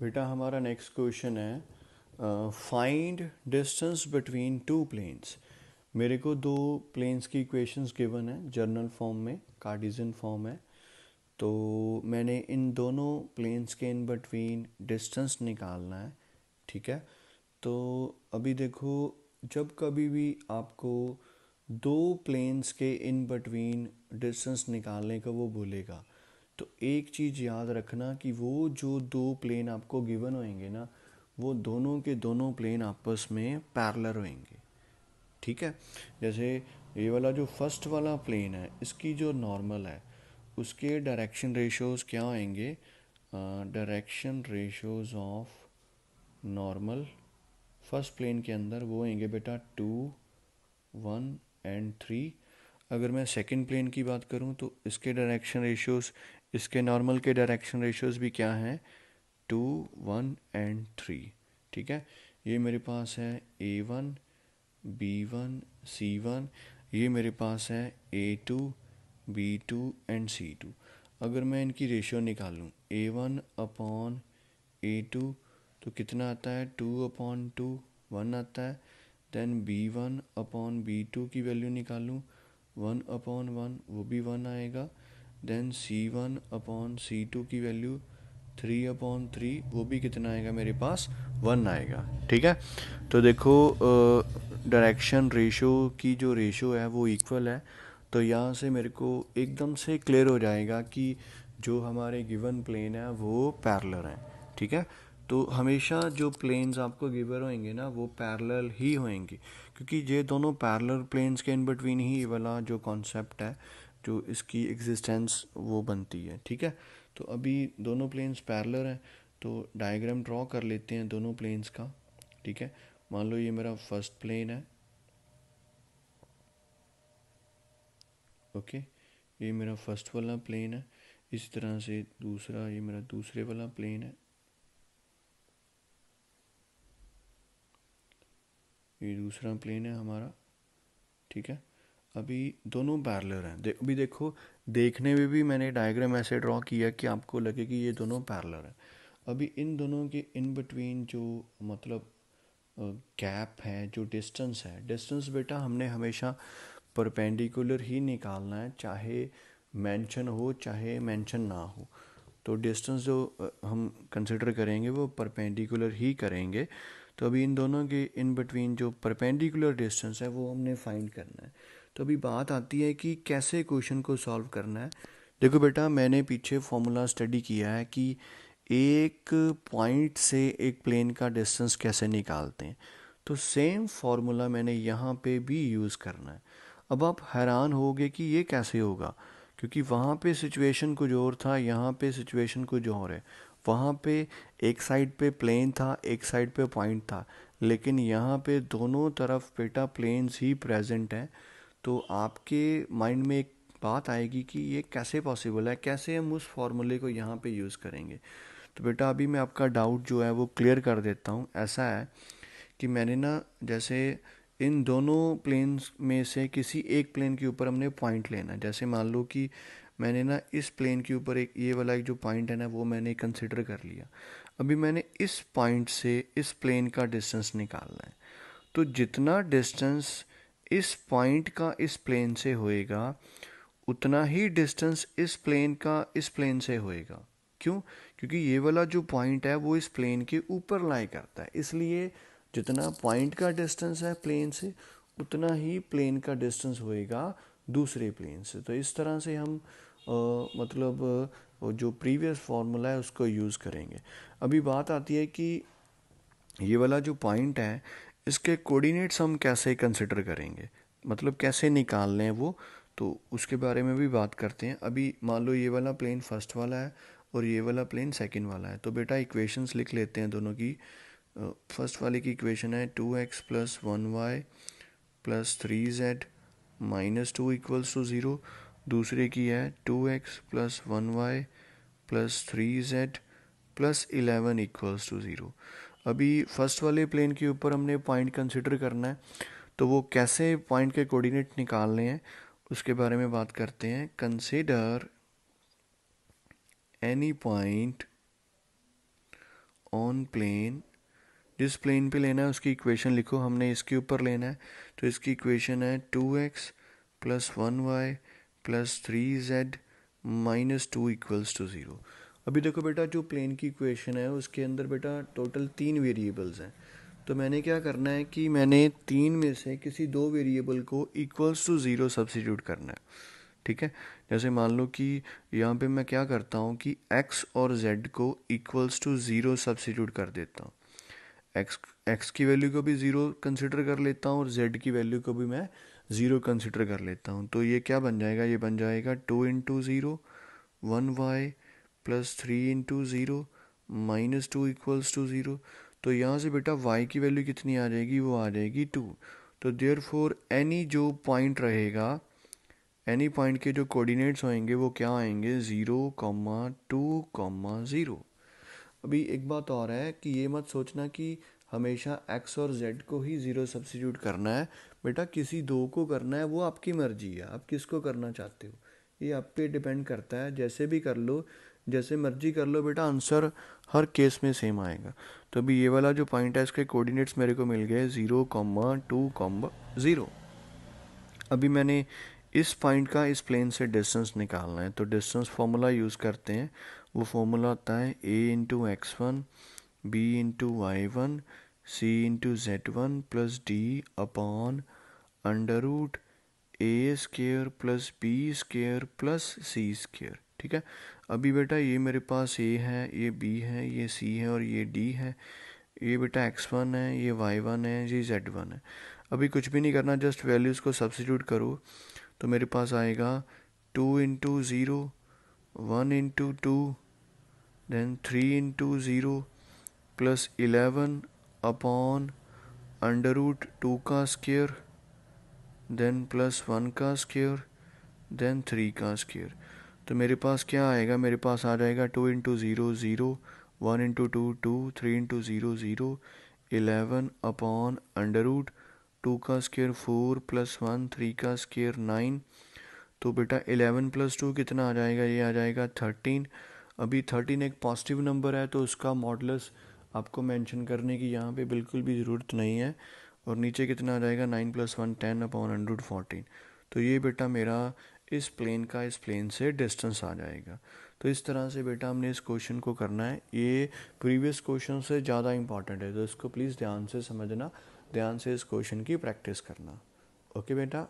बेटा हमारा next question है find distance between two planes मेरे को दो प्लेन्स की इक्वेशंस गिवन है जर्नल फॉर्म में कार्डिजन फॉर्म है तो मैंने इन दोनों प्लेन्स के इन बिटवीन डिस्टेंस निकालना है ठीक है तो अभी देखो जब कभी भी आपको दो प्लेन्स के इन बिटवीन डिस्टेंस निकालने का वो बोलेगा तो एक चीज़ याद रखना कि वो जो दो प्लेन आपको गिवन होएंगे ना वो दोनों के दोनों प्लेन आपस में पैरलर होएंगे ठीक है जैसे ये वाला जो फर्स्ट वाला प्लेन है इसकी जो नॉर्मल है उसके डायरेक्शन रेशोज़ क्या होएंगे direction ratios of normal first plane के अंदर वो होंगे बेटा टू वन एंड थ्री अगर मैं सेकंड प्लेन की बात करूं तो इसके डायरेक्शन रेशियोज इसके नॉर्मल के डायरेक्शन रेशियोज़ भी क्या हैं टू वन एंड थ्री ठीक है ये मेरे पास है A one B one C one ये मेरे पास है A two B two and C two अगर मैं इनकी रेशियो निकालूँ A one upon A two तो कितना आता है टू अपॉन टू वन आता है then B one upon B two की वैल्यू निकालूँ वन अपॉन वन वो भी वन आएगा then C one upon C two की वैल्यू थ्री अपॉन थ्री वो भी कितना आएगा मेरे पास वन आएगा ठीक है तो देखो डायरेक्शन रेशो की जो रेशो है वो इक्वल है तो यहाँ से मेरे को एकदम से क्लियर हो जाएगा कि जो हमारे गिवन प्लेन है वो पैरलर हैं ठीक है तो हमेशा जो प्लेन्स आपको गिवर होंगे ना वो पैरलर ही होंगे क्योंकि ये दोनों पैरलर प्लेन्स के इन बिटवीन ही वाला जो कॉन्सेप्ट है जो इसकी एग्जिस्टेंस वो बनती है ठीक है तो अभी दोनों प्लेन्स पैरलर हैं तो डायग्राम ड्रॉ कर लेते हैं दोनों प्लेन्स का ठीक है मान लो ये मेरा फर्स्ट प्लेन है ओके ये मेरा फर्स्ट वाला प्लेन है इस तरह से दूसरा ये मेरा दूसरे वाला प्लेन है ये दूसरा प्लेन है हमारा ठीक है अभी दोनों पैरलर हैं देख अभी देखो देखने में भी मैंने डायग्राम ऐसे ड्रॉ किया कि आपको लगे कि ये दोनों पैरलर हैं अभी इन दोनों के इन बिटवीन जो मतलब गैप है जो डिस्टेंस है डिस्टेंस बेटा हमने हमेशा परपेंडिकुलर ही निकालना है चाहे मेंशन हो चाहे मेंशन ना हो तो डिस्टेंस जो हम कंसिडर करेंगे वो परपेंडिकुलर ही करेंगे तो अभी इन दोनों के इन बिटवीन जो परपेंडिकुलर डिस्टेंस है वो हमने फाइंड करना है तो अभी बात आती है कि कैसे क्वेश्चन को सॉल्व करना है देखो बेटा मैंने पीछे फॉर्मूला स्टडी किया है कि एक पॉइंट से एक प्लेन का डिस्टेंस कैसे निकालते हैं तो सेम फार्मूला मैंने यहाँ पे भी यूज़ करना है अब आप हैरान होगे कि ये कैसे होगा क्योंकि वहाँ पे सिचुएशन कुछ और था यहाँ पे सिचुएशन कुछ और है वहाँ पे एक साइड पे प्लेन था एक साइड पे पॉइंट था लेकिन यहाँ पे दोनों तरफ बेटा प्लेन्स ही प्रेजेंट हैं तो आपके माइंड में एक बात आएगी कि ये कैसे पॉसिबल है कैसे हम उस फॉर्मूले को यहाँ पे यूज़ करेंगे तो बेटा अभी मैं आपका डाउट जो है वो क्लियर कर देता हूँ ऐसा है कि मैंने ना जैसे इन दोनों प्लेन्स में से किसी एक प्लेन के ऊपर हमने पॉइंट लेना है जैसे मान लो कि मैंने ना इस प्लेन के ऊपर एक ये वाला एक जो पॉइंट है ना वो मैंने कंसिडर कर लिया अभी मैंने इस पॉइंट से इस प्लेन का डिस्टेंस निकालना है तो जितना डिस्टेंस इस पॉइंट का इस प्लेन से होएगा उतना ही डिस्टेंस इस प्लेन का इस प्लेन से होएगा क्यों क्योंकि ये वाला जो पॉइंट है वो इस प्लेन के ऊपर लाई करता है इसलिए जितना पॉइंट का डिस्टेंस है प्लेन से उतना ही प्लेन का डिस्टेंस होएगा दूसरे प्लेन से तो इस तरह से हम आ, मतलब जो प्रीवियस फार्मूला है उसको यूज़ करेंगे अभी बात आती है कि ये वाला जो पॉइंट है इसके कोऑर्डिनेट्स हम कैसे कंसिडर करेंगे मतलब कैसे निकाल लें वो तो उसके बारे में भी बात करते हैं अभी मान लो ये वाला प्लेन फर्स्ट वाला है और ये वाला प्लेन सेकंड वाला है तो बेटा इक्वेशंस लिख लेते हैं दोनों की फर्स्ट वाले की इक्वेशन है two x plus one y plus three z minus two equals to zero दूसरे की है two x plus one y plus three z plus eleven equals to zero अभी फर्स्ट वाले प्लेन के ऊपर हमने पॉइंट कंसिडर करना है तो वो कैसे पॉइंट के कोऑर्डिनेट निकालने हैं उसके बारे में बात करते हैं consider any point on plane जिस प्लेन पे लेना है उसकी इक्वेशन लिखो हमने इसके ऊपर लेना है तो इसकी इक्वेशन है two x plus one y plus three z minus two equals to zero अभी देखो बेटा जो प्लेन की इक्वेशन है उसके अंदर बेटा टोटल तीन वेरिएबल्स हैं तो मैंने क्या करना है कि मैंने तीन में से किसी दो वेरिएबल को इक्वल्स टू ज़ीरो सब्सिट्यूट करना है ठीक है जैसे मान लो कि यहाँ पे मैं क्या करता हूँ कि x और z को इक्वल्स टू ज़ीरो सब्सिट्यूट कर देता हूँ x x की वैल्यू को भी ज़ीरो कंसिडर कर लेता हूँ और z की वैल्यू को भी मैं ज़ीरो कंसिडर कर लेता हूँ तो ये क्या बन जाएगा ये बन जाएगा two into zero one y plus three into zero minus two equals to zero तो यहाँ से बेटा वाई की वैल्यू कितनी आ जाएगी वो आ जाएगी टू तो देयर फोर एनी जो पॉइंट रहेगा एनी पॉइंट के जो कोऑर्डिनेट्स होंगे वो क्या आएंगे zero comma two comma zero अभी एक बात और है कि ये मत सोचना कि हमेशा एक्स और जेड को ही ज़ीरो सब्सिट्यूट करना है बेटा किसी दो को करना है वो आपकी मर्जी है आप किसको करना चाहते हो ये आप पे डिपेंड करता है जैसे भी कर लो जैसे मर्जी कर लो बेटा आंसर हर केस में सेम आएगा तो अभी ये वाला जो पॉइंट है इसके कोऑर्डिनेट्स मेरे को मिल गए zero comma two comma zero अभी मैंने इस पॉइंट का इस प्लेन से डिस्टेंस निकालना है तो डिस्टेंस फॉर्मूला यूज़ करते हैं वो फॉर्मूला आता है a into x one b into y one c into z one plus d upon under root a square plus b square plus c square ठीक है अभी बेटा ये मेरे पास ए है ये बी है ये सी है और ये डी है ये बेटा एक्स वन है ये वाई वन है ये जेड वन है अभी कुछ भी नहीं करना जस्ट वैल्यूज़ को सब्सिट्यूट करो तो मेरे पास आएगा two into zero one into two then three into zero plus eleven upon under root two का स्केयर देन प्लस वन का स्केयर देन थ्री का स्केयर तो मेरे पास क्या आएगा मेरे पास आ जाएगा two into zero zero one into two two three into zero zero eleven upon under root two का square four plus one three का स्केयर नाइन तो बेटा एलेवन प्लस टू कितना आ जाएगा ये आ जाएगा थर्टीन अभी थर्टीन एक पॉजिटिव नंबर है तो उसका मॉडलस आपको मेंशन करने की यहाँ पे बिल्कुल भी ज़रूरत नहीं है और नीचे कितना आ जाएगा nine plus one ten upon hundred fourteen तो ये बेटा मेरा इस प्लेन का इस प्लेन से डिस्टेंस आ जाएगा तो इस तरह से बेटा हमने इस क्वेश्चन को करना है ये प्रीवियस क्वेश्चन से ज़्यादा इंपॉर्टेंट है तो इसको प्लीज़ ध्यान से समझना ध्यान से इस क्वेश्चन की प्रैक्टिस करना ओके बेटा